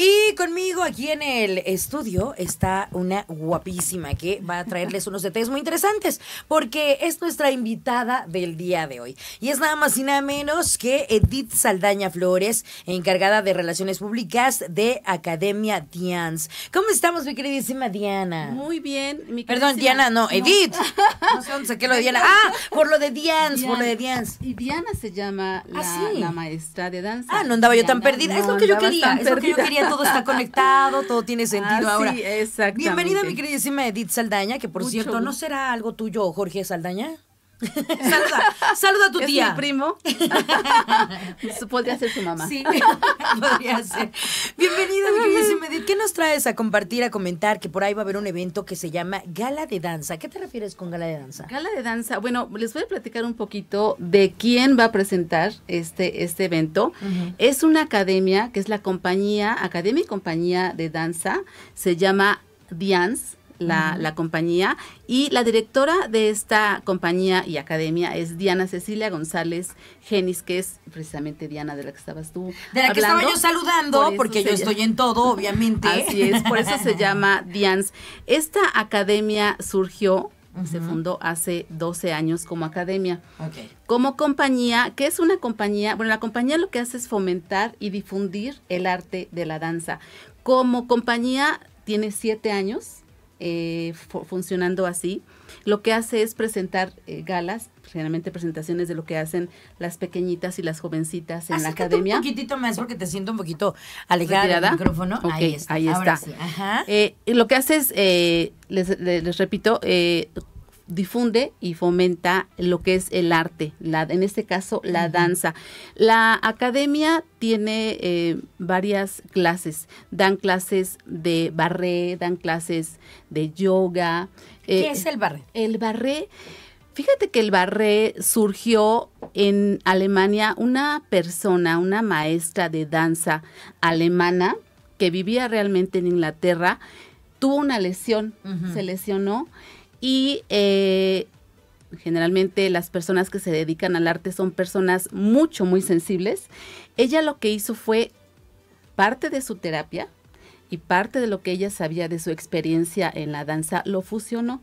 Y conmigo aquí en el estudio está una guapísima que va a traerles unos detalles muy interesantes porque es nuestra invitada del día de hoy. Y es nada más y nada menos que Edith Saldaña Flores, encargada de Relaciones Públicas de Academia Dance. ¿Cómo estamos, mi queridísima Diana? Muy bien. Perdón, Diana, no, Edith. No sé dónde saqué lo de Diana. Ah, por lo de Dance, por lo de Dance. Y Diana se llama ah, la, maestra de danza. Ah, no andaba yo tan perdida. es lo que yo quería, es lo que yo quería todo está conectado, todo tiene sentido ah, ahora. Sí, Bienvenida, mi queridísima Edith Saldaña, que por cierto, ¿no será algo tuyo, Jorge Saldaña? Saluda, a tu ¿Es tía. Mi primo. podría ser su mamá. Sí, podría ser. Bienvenida, mi ¿Qué nos traes a compartir, a comentar? Que por ahí va a haber un evento que se llama Gala de Danza. ¿Qué te refieres con Gala de Danza? Gala de Danza. Bueno, les voy a platicar un poquito de quién va a presentar este, este evento. Es una academia que es la compañía, Academia y Compañía de Danza. Se llama Dance la, compañía y la directora de esta compañía y academia es Diana Cecilia González Genis, que es precisamente Diana de la que estabas tú. De la que estaba yo saludando, porque yo estoy en todo, obviamente. Así es, por eso se llama Dians. Esta academia surgió se fundó hace 12 años como academia. Como compañía, que es una compañía, bueno, la compañía lo que hace es fomentar y difundir el arte de la danza. Como compañía tiene siete años eh, funcionando así. Lo que hace es presentar eh, galas, generalmente presentaciones de lo que hacen las pequeñitas y las jovencitas en la academia. un poquitito más porque te siento un poquito alejada del micrófono. ahí está. Eh, lo que hace es, les, les, repito, difunde y fomenta lo que es el arte, en este caso la danza. La academia tiene eh, varias clases, dan clases de barré, dan clases de yoga. ¿Qué eh, es el barré? El barré, fíjate que el barré surgió en Alemania una persona, una maestra de danza alemana que vivía realmente en Inglaterra, tuvo una lesión, se lesionó y eh, generalmente las personas que se dedican al arte son personas mucho, muy sensibles. Ella lo que hizo fue parte de su terapia y parte de lo que ella sabía de su experiencia en la danza, lo fusionó.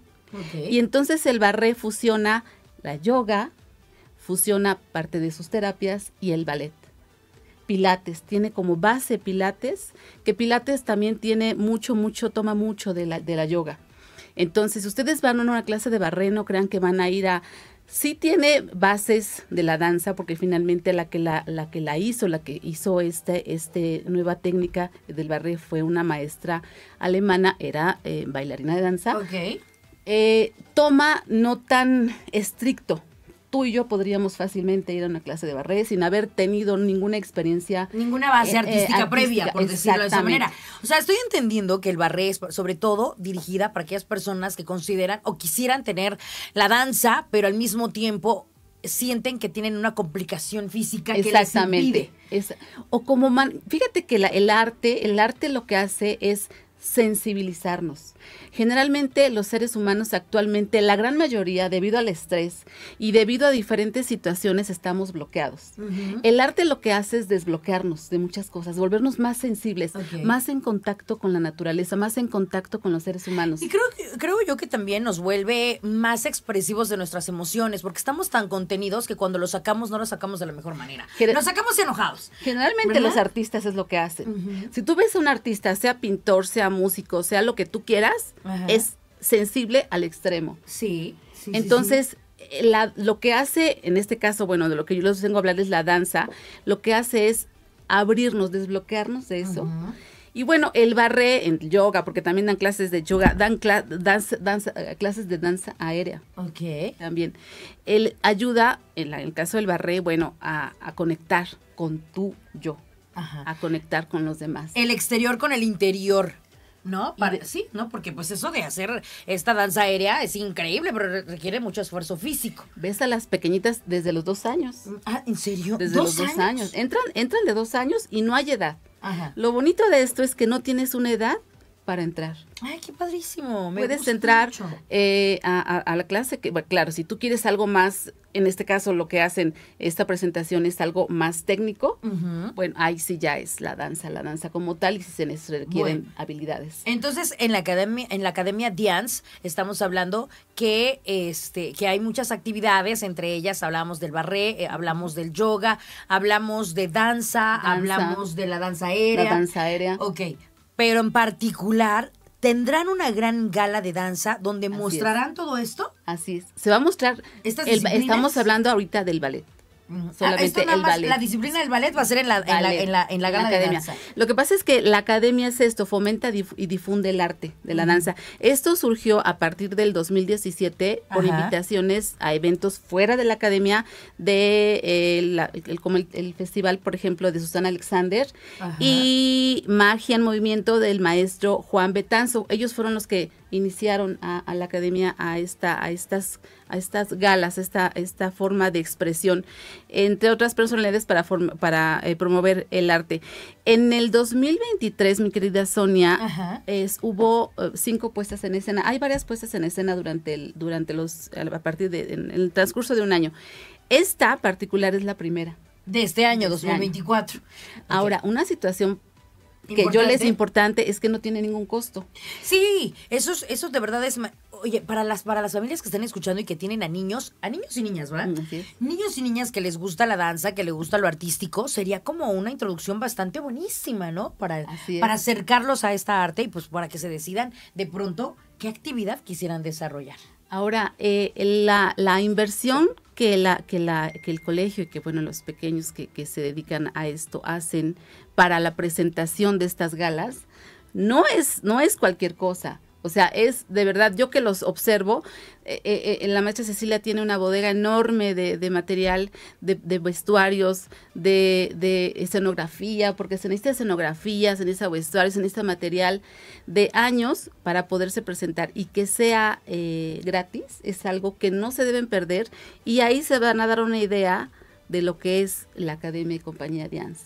Y entonces el barré fusiona la yoga, fusiona parte de sus terapias y el ballet. Pilates, tiene como base Pilates, que Pilates también tiene mucho, mucho, toma mucho de la yoga. Entonces, ustedes van a una clase de barré, no crean que van a ir a sí tiene bases de la danza porque finalmente la que la, la que la hizo, la que hizo esta este nueva técnica del barré fue una maestra alemana, era eh, bailarina de danza. Okay. Eh, toma no tan estricto tú y yo podríamos fácilmente ir a una clase de barré sin haber tenido ninguna experiencia. Ninguna base eh, eh, artística, previa, por decirlo de esa manera. O sea, estoy entendiendo que el barré es sobre todo dirigida para aquellas personas que consideran o quisieran tener la danza, pero al mismo tiempo sienten que tienen una complicación física que les impide. o como fíjate que el arte, el arte lo que hace es sensibilizarnos. Generalmente los seres humanos actualmente, la gran mayoría, debido al estrés y debido a diferentes situaciones, estamos bloqueados. El arte lo que hace es desbloquearnos de muchas cosas, volvernos más sensibles, más en contacto con la naturaleza, más en contacto con los seres humanos. Y creo, creo yo que también nos vuelve más expresivos de nuestras emociones, porque estamos tan contenidos que cuando lo sacamos no lo sacamos de la mejor manera. nos sacamos enojados. Generalmente los artistas es lo que hacen. Si tú ves a un artista, sea pintor, sea músico, sea lo que tú quieras, es sensible al extremo. Sí. sí Entonces, eh, lo que hace, en este caso, bueno, de lo que yo les tengo a hablar es la danza, lo que hace es abrirnos, desbloquearnos de eso. Y bueno, el barré en yoga, porque también dan clases de yoga, dan danza, eh, clases de danza aérea. Ok. También. Él ayuda, en, el caso del barré, bueno, a, conectar con tu yo. A conectar con los demás. El exterior con el interior. ¿no? sí, ¿no? Porque pues eso de hacer esta danza aérea es increíble, pero requiere mucho esfuerzo físico. Ves a las pequeñitas desde los dos años. Ah, ¿en serio? Desde los dos años. Entran, entran de dos años y no hay edad. Ajá. Lo bonito de esto es que no tienes una edad para entrar. Ay, qué padrísimo. Me Puedes entrar eh, a, la clase, que claro, si tú quieres algo más, en este caso lo que hacen, esta presentación es algo más técnico, bueno, ahí sí ya es la danza, la danza como tal, y si se requieren habilidades. Entonces, en la academia, en la academia Dance estamos hablando que, este, que hay muchas actividades, entre ellas hablamos del barré, eh, hablamos del yoga, hablamos de danza, hablamos de la danza aérea. La danza aérea. Ok, pero en particular tendrán una gran gala de danza donde mostrarán todo esto. Así es. Se va a mostrar. estamos hablando ahorita del ballet. Ah, Solamente La disciplina del ballet va a ser en la, en la, en la, academia. Lo que pasa es que la academia es esto, fomenta y difunde el arte de la danza. Esto surgió a partir del 2017 por invitaciones a eventos fuera de la academia, de eh, como el, festival, por ejemplo, de Susana Alexander y Magia en Movimiento del maestro Juan Betanzo. Ellos fueron los que iniciaron a, la academia a, esta, a, estas, a estas galas, esta, esta forma de expresión, entre otras personalidades para, para eh, promover el arte. En el 2023, mi querida Sonia, es, hubo eh, cinco puestas en escena. Hay varias puestas en escena durante, el, durante los, a partir de, el transcurso de un año. Esta particular es la primera. De este año, 2024. Este Ahora, una situación que yo les importante es que no tiene ningún costo. Sí, eso, eso de verdad es... Oye, para las, para las familias que están escuchando y que tienen a niños, a niños y niñas, ¿verdad? Mm, niños y niñas que les gusta la danza, que les gusta lo artístico, sería como una introducción bastante buenísima, ¿no? Para, para acercarlos a esta arte y pues para que se decidan de pronto qué actividad quisieran desarrollar. Ahora, eh, la, la, inversión que, la, que, la, que el colegio y que bueno, los pequeños que, que se dedican a esto hacen para la presentación de estas galas, no es, no es cualquier cosa. O sea, es de verdad, yo que los observo, eh, eh, eh la maestra Cecilia tiene una bodega enorme de, material, de, vestuarios, de, escenografía, porque se necesita escenografía, se necesita vestuarios, se necesita material de años para poderse presentar y que sea eh, gratis, es algo que no se deben perder y ahí se van a dar una idea de lo que es la Academia y Compañía de ANS.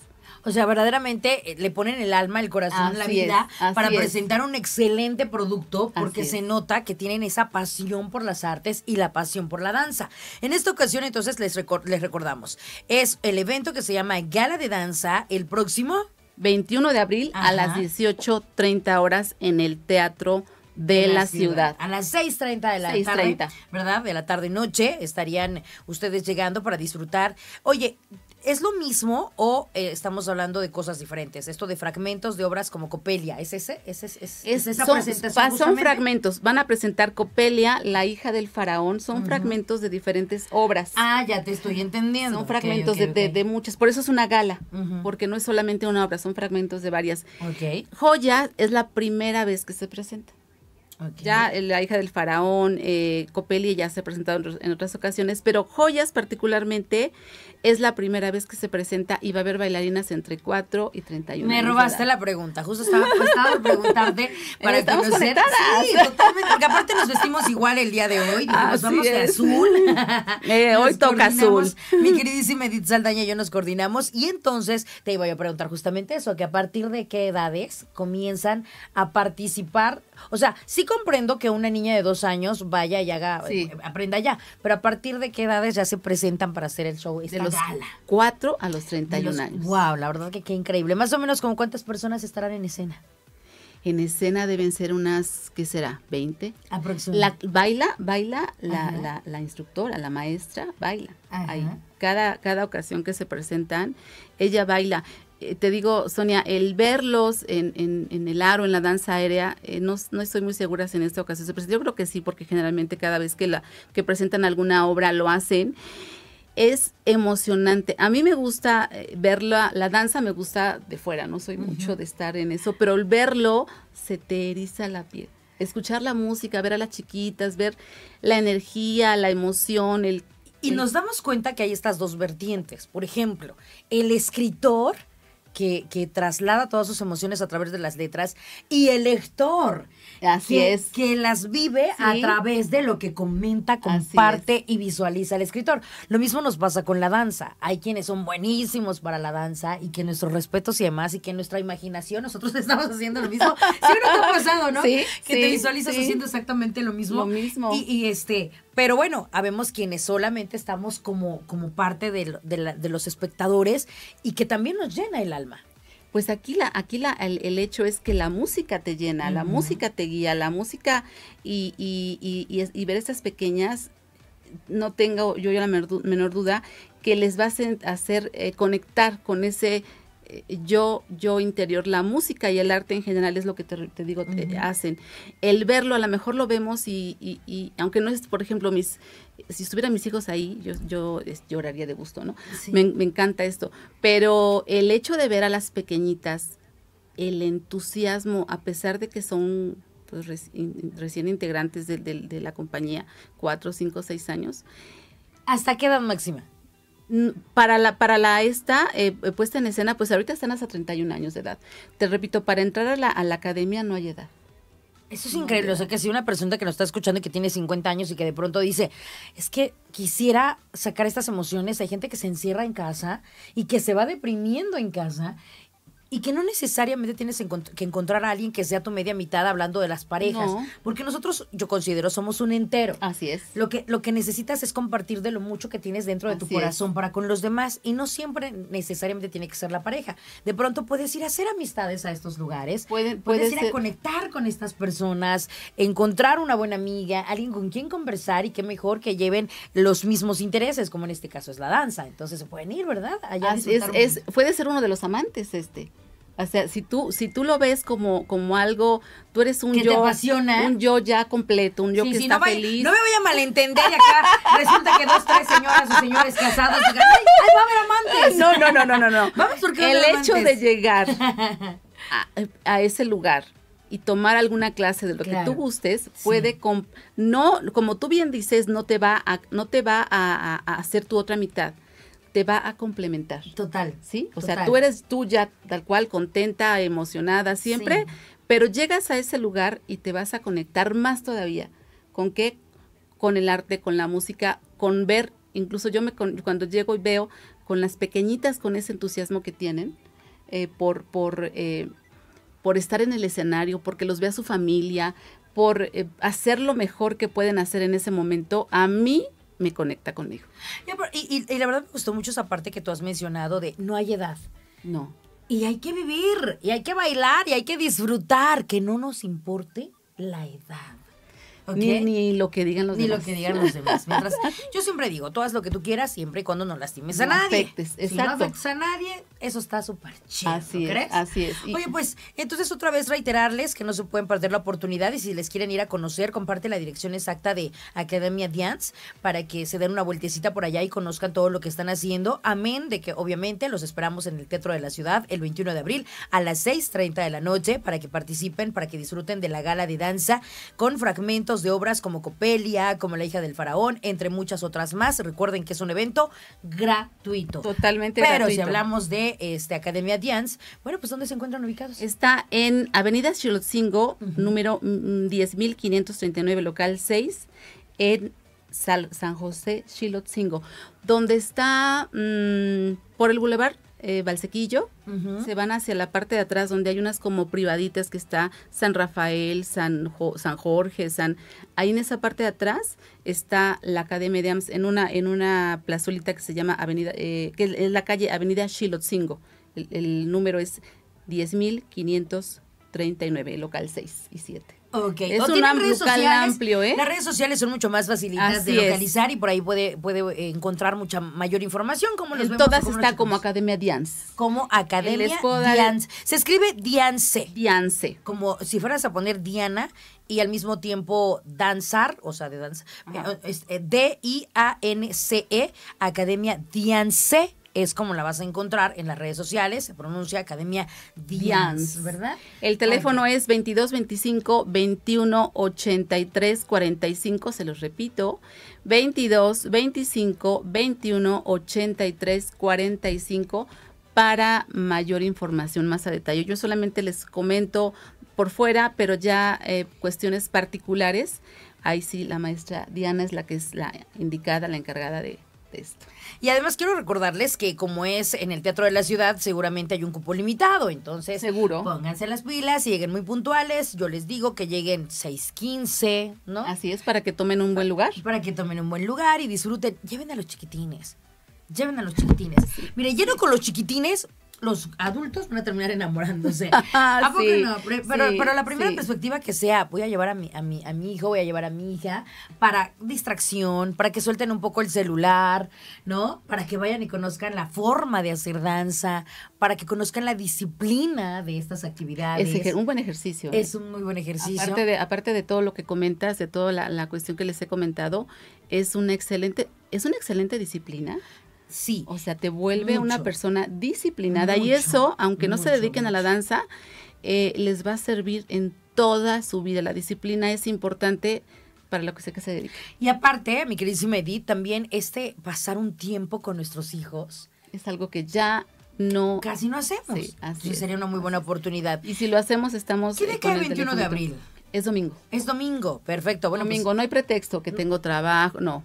O sea, verdaderamente eh, le ponen el alma, el corazón, la vida para presentar un excelente producto porque se nota que tienen esa pasión por las artes y la pasión por la danza. En esta ocasión, entonces, les, les recordamos, es el evento que se llama Gala de Danza el próximo 21 de abril a las 18.30 horas en el Teatro de la, ciudad. A las 6.30 de la tarde, ¿verdad? De la tarde-noche estarían ustedes llegando para disfrutar. Oye, ¿Es lo mismo o eh, estamos hablando de cosas diferentes? Esto de fragmentos de obras como Copelia, ¿es ese? es, son, fragmentos. Van a presentar Copelia, La hija del faraón. Son fragmentos de diferentes obras. Ah, ya te estoy entendiendo. Son fragmentos De, muchas. Por eso es una gala, porque no es solamente una obra, son fragmentos de varias. Joyas es la primera vez que se presenta. Ya eh, la hija del faraón, eh, Copelia ya se ha presentado en, otras ocasiones, pero joyas particularmente es la primera vez que se presenta y va a haber bailarinas entre 4 y 31 Me robaste la pregunta, justo estaba estaba preguntarte para esta conocer. Sí, totalmente, porque aparte nos vestimos igual el día de hoy, Nos vamos de azul. Eh, hoy toca azul. Mi queridísima Edith Saldaña y yo nos coordinamos y entonces te iba a preguntar justamente eso, que a partir de qué edades comienzan a participar o sea, sí comprendo que una niña de dos años vaya y haga, eh, aprenda ya, pero a partir de qué edades ya se presentan para hacer el show. 4 a los 31 años. Wow, la verdad que qué increíble. Más o menos, ¿con cuántas personas estarán en escena? En escena deben ser unas, ¿qué será? 20. Aproximadamente. La, baila, baila la, la, instructora, la maestra, baila. Ahí. Cada, cada ocasión que se presentan, ella baila. Eh, te digo, Sonia, el verlos en, el aro, en la danza aérea, eh, no, estoy muy segura si en esta ocasión se Yo creo que sí, porque generalmente cada vez que, la, que presentan alguna obra lo hacen es emocionante. A mí me gusta eh, ver la, danza, me gusta de fuera, no soy mucho de estar en eso, pero el verlo se te eriza la piel. Escuchar la música, ver a las chiquitas, ver la energía, la emoción, Y nos damos cuenta que hay estas dos vertientes. Por ejemplo, el escritor que, traslada todas sus emociones a través de las letras y el lector. Así es. Que las vive a través de lo que comenta, comparte y visualiza el escritor. Lo mismo nos pasa con la danza. Hay quienes son buenísimos para la danza y que nuestros respetos y demás y que nuestra imaginación, nosotros estamos haciendo lo mismo. Siempre sí, ha pasado, ¿no? que te visualizas haciendo exactamente lo mismo. Lo mismo. y este, pero bueno, habemos quienes solamente estamos como, como parte de, los espectadores y que también nos llena el alma. Pues aquí, la, aquí la, el, hecho es que la música te llena, la música te guía, la música y, y, y, ver estas pequeñas, no tengo yo, la menor, duda que les va a hacer eh, conectar con ese yo, yo interior, la música y el arte en general es lo que te, digo, te hacen. El verlo, a lo mejor lo vemos y, aunque no es, por ejemplo, mis, si estuvieran mis hijos ahí, yo, yo lloraría de gusto, ¿no? Me, encanta esto. Pero el hecho de ver a las pequeñitas, el entusiasmo, a pesar de que son pues, recién, integrantes de, de la compañía, cuatro, cinco, seis años. ¿Hasta qué edad máxima? para la, para la esta eh, eh, puesta en escena, pues ahorita están hasta 31 años de edad. Te repito, para entrar a la, academia no hay edad. Eso es increíble. O sea, que si una persona que nos está escuchando y que tiene 50 años y que de pronto dice, es que quisiera sacar estas emociones, hay gente que se encierra en casa y que se va deprimiendo en casa y que no necesariamente tienes que encontrar a alguien que sea tu media mitad hablando de las parejas, porque nosotros, yo considero, somos un entero. Así es. Lo que, lo que necesitas es compartir de lo mucho que tienes dentro de tu corazón para con los demás y no siempre necesariamente tiene que ser la pareja. De pronto puedes ir a hacer amistades a estos lugares, puedes ir a conectar con estas personas, encontrar una buena amiga, alguien con quien conversar y qué mejor que lleven los mismos intereses, como en este caso es la danza. Entonces se pueden ir, ¿verdad? Allá Así es, es, puede ser uno de los amantes este. O sea, si tú, si tú lo ves como, como algo, tú eres un yo. Un yo ya completo, un yo que sí, está no feliz. no me voy a malentender y acá resulta que dos, tres señoras o señores casados. Ay, va a haber amantes. No, no, no, no, no, no. Vamos porque El hecho de llegar a, ese lugar y tomar alguna clase de lo que tú gustes puede no como tú bien dices no te va a, no te va a hacer tu otra mitad te va a complementar. Total. ¿Sí? O sea, tú eres tú ya tal cual, contenta, emocionada siempre, pero llegas a ese lugar y te vas a conectar más todavía. ¿Con qué? Con el arte, con la música, con ver, incluso yo me cuando llego y veo con las pequeñitas, con ese entusiasmo que tienen eh, por, por, eh, por estar en el escenario, porque los ve a su familia, por eh, hacer lo mejor que pueden hacer en ese momento, a mí me conecta conmigo. Y, y la verdad me gustó mucho esa parte que tú has mencionado de no hay edad. No. Y hay que vivir, y hay que bailar, y hay que disfrutar, que no nos importe la edad ni, lo que digan los demás. lo que digan los demás. Mientras, yo siempre digo, todas lo que tú quieras siempre y cuando no lastimes a nadie. Afectes, a nadie, eso está súper chido, crees? así es. Oye, pues, entonces otra vez reiterarles que no se pueden perder la oportunidad y si les quieren ir a conocer, comparte la dirección exacta de Academia Dance para que se den una vueltecita por allá y conozcan todo lo que están haciendo. Amén de que obviamente los esperamos en el Teatro de la Ciudad el 21 de abril a las 6.30 de la noche para que participen, para que disfruten de la gala de danza con fragmentos de obras como Copelia, como La hija del faraón, entre muchas otras más. Recuerden que es un evento gratuito. Totalmente Pero si hablamos de este, Academia Dance, bueno, pues ¿dónde se encuentran ubicados? Está en Avenida Chilotzingo, número 10539, mm, mm, local 6, en San José Chilotzingo, donde está mm, por el Boulevard eh, Valsequillo, se van hacia la parte de atrás donde hay unas como privaditas que está San Rafael, San, San Jorge, San... Ahí en esa parte de atrás está la Academia de AMS en una, en una plazolita que se llama Avenida, eh, que es la calle Avenida Xilotzingo. El, el número es 10.539, local 6 y 7. Ok, es un amplio, amplio, ¿eh? Las redes sociales son mucho más fáciles de localizar y por ahí puede, puede eh, encontrar mucha mayor información. Como en todas está como Academia Diance. Como Academia Dance. Se escribe Diance. Diance. Como si fueras a poner Diana y al mismo tiempo danzar, o sea, de danza. Eh, eh, D-I-A-N-C-E, Academia Diance es como la vas a encontrar en las redes sociales, se pronuncia Academia Diane, ¿verdad? El teléfono es 22 25 21 83 45, se los repito, 22 25 21 83 45 para mayor información más a detalle. Yo solamente les comento por fuera, pero ya eh, cuestiones particulares, ahí sí la maestra Diana es la que es la indicada, la encargada de esto. Y además quiero recordarles que como es en el Teatro de la Ciudad, seguramente hay un cupo limitado. Entonces, seguro. Pónganse las pilas y lleguen muy puntuales. Yo les digo que lleguen 6.15, ¿no? Así es, para que tomen un buen lugar. Para que tomen un buen lugar y disfruten. Lleven a los chiquitines. Lleven a los chiquitines. Mire, lleno con los chiquitines, los adultos van a terminar enamorándose. ¿A poco no? Pero, la primera perspectiva que sea, voy a llevar a mi, a, mi, hijo, voy a llevar a mi hija para distracción, para que suelten un poco el celular, ¿no? Para que vayan y conozcan la forma de hacer danza, para que conozcan la disciplina de estas actividades. Es un buen ejercicio. ¿eh? Es un muy buen ejercicio. Aparte de, todo lo que comentas, de toda la, cuestión que les he comentado, es un excelente, es una excelente disciplina Sí. O sea, te vuelve una persona disciplinada y eso, aunque no se dediquen a la danza, eh, les va a servir en toda su vida. La disciplina es importante para lo que sea que se dedique. Y aparte, mi queridísima Edith, también este pasar un tiempo con nuestros hijos. Es algo que ya no... Casi no hacemos. Sí, así sería una muy buena oportunidad. Y si lo hacemos, estamos... ¿Qué eh, de es el 21 de abril? Es domingo. Es domingo, perfecto. Bueno, pues domingo, no hay pretexto que tengo trabajo, no,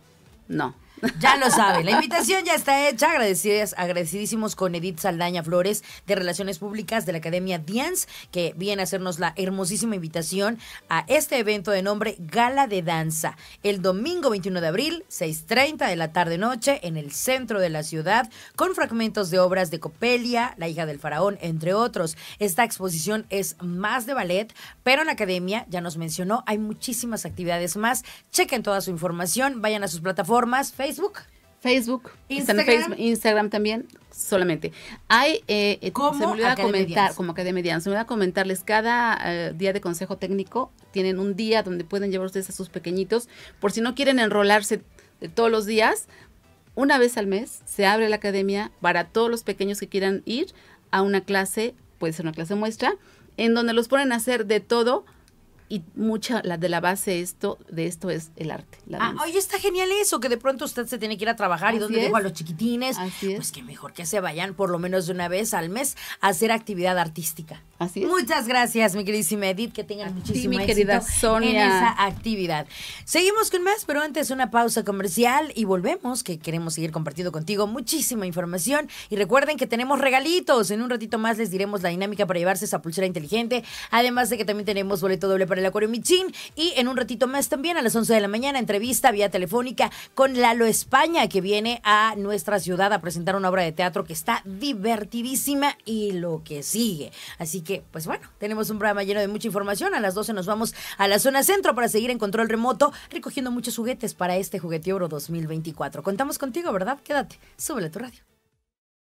no. Ya lo saben, La invitación ya está hecha. Agradecidas, agradecidísimos con Edith Saldaña Flores de Relaciones Públicas de la Academia Dance, que viene a hacernos la hermosísima invitación a este evento de nombre Gala de Danza, el domingo 21 de abril, 6.30 de la tarde-noche, en el centro de la ciudad, con fragmentos de obras de Copelia, La hija del faraón, entre otros. Esta exposición es más de ballet, pero en la Academia, ya nos mencionó, hay muchísimas actividades más. Chequen toda su información, vayan a sus plataformas, Facebook. Facebook. Instagram. Instagram también, solamente. Hay, eh, eh se me comentar, como Academia Diana, se me a comentarles, cada eh, día de consejo técnico tienen un día donde pueden llevar ustedes a sus pequeñitos, por si no quieren enrolarse todos los días, una vez al mes se abre la academia para todos los pequeños que quieran ir a una clase, puede ser una clase muestra, en donde los ponen a hacer de todo y mucha la de la base esto de esto es el arte ah, oye está genial eso que de pronto usted se tiene que ir a trabajar y donde dejo a los chiquitines pues que mejor que se vayan por lo menos de una vez al mes a hacer actividad artística Así es. muchas gracias mi queridísima Edith que tengan muchísimas en esa actividad seguimos con más pero antes una pausa comercial y volvemos que queremos seguir compartiendo contigo muchísima información y recuerden que tenemos regalitos en un ratito más les diremos la dinámica para llevarse esa pulsera inteligente además de que también tenemos boleto doble el Acuario Michin. Y en un ratito más también, a las 11 de la mañana, entrevista vía telefónica con Lalo España, que viene a nuestra ciudad a presentar una obra de teatro que está divertidísima y lo que sigue. Así que, pues bueno, tenemos un programa lleno de mucha información. A las 12 nos vamos a la zona centro para seguir en control remoto, recogiendo muchos juguetes para este Juguete Oro 2024. Contamos contigo, ¿verdad? Quédate, súbele tu radio.